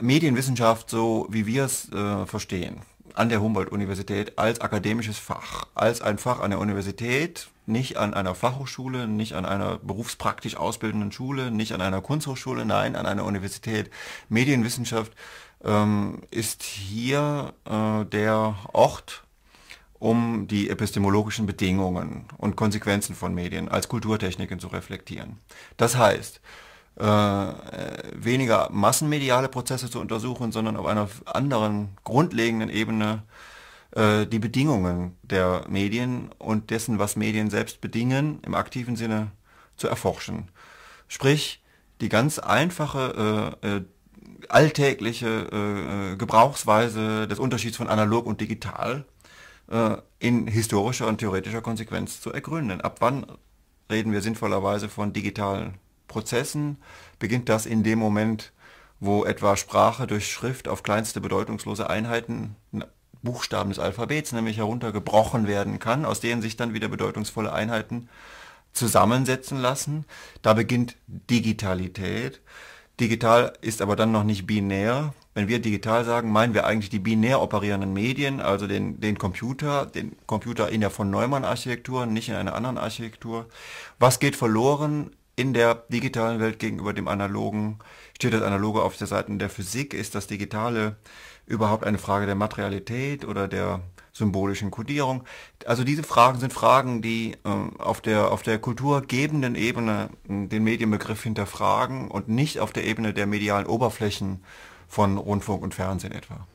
Medienwissenschaft, so wie wir es äh, verstehen, an der Humboldt-Universität als akademisches Fach, als ein Fach an der Universität, nicht an einer Fachhochschule, nicht an einer berufspraktisch ausbildenden Schule, nicht an einer Kunsthochschule, nein, an einer Universität. Medienwissenschaft ähm, ist hier äh, der Ort, um die epistemologischen Bedingungen und Konsequenzen von Medien als Kulturtechniken zu reflektieren. Das heißt, äh, weniger massenmediale Prozesse zu untersuchen, sondern auf einer anderen grundlegenden Ebene äh, die Bedingungen der Medien und dessen, was Medien selbst bedingen, im aktiven Sinne zu erforschen. Sprich, die ganz einfache äh, äh alltägliche äh, äh, Gebrauchsweise des Unterschieds von analog und digital in historischer und theoretischer Konsequenz zu ergründen. Ab wann reden wir sinnvollerweise von digitalen Prozessen beginnt das in dem Moment, wo etwa Sprache durch Schrift auf kleinste bedeutungslose Einheiten Buchstaben des Alphabets nämlich heruntergebrochen werden kann, aus denen sich dann wieder bedeutungsvolle Einheiten zusammensetzen lassen. Da beginnt Digitalität. Digital ist aber dann noch nicht binär. Wenn wir digital sagen, meinen wir eigentlich die binär operierenden Medien, also den, den Computer, den Computer in der von Neumann-Architektur, nicht in einer anderen Architektur. Was geht verloren in der digitalen Welt gegenüber dem analogen? Steht das analoge auf der Seite der Physik? Ist das digitale überhaupt eine Frage der Materialität oder der symbolischen Kodierung? Also diese Fragen sind Fragen, die äh, auf der auf der kulturgebenden Ebene äh, den Medienbegriff hinterfragen und nicht auf der Ebene der medialen Oberflächen von Rundfunk und Fernsehen etwa.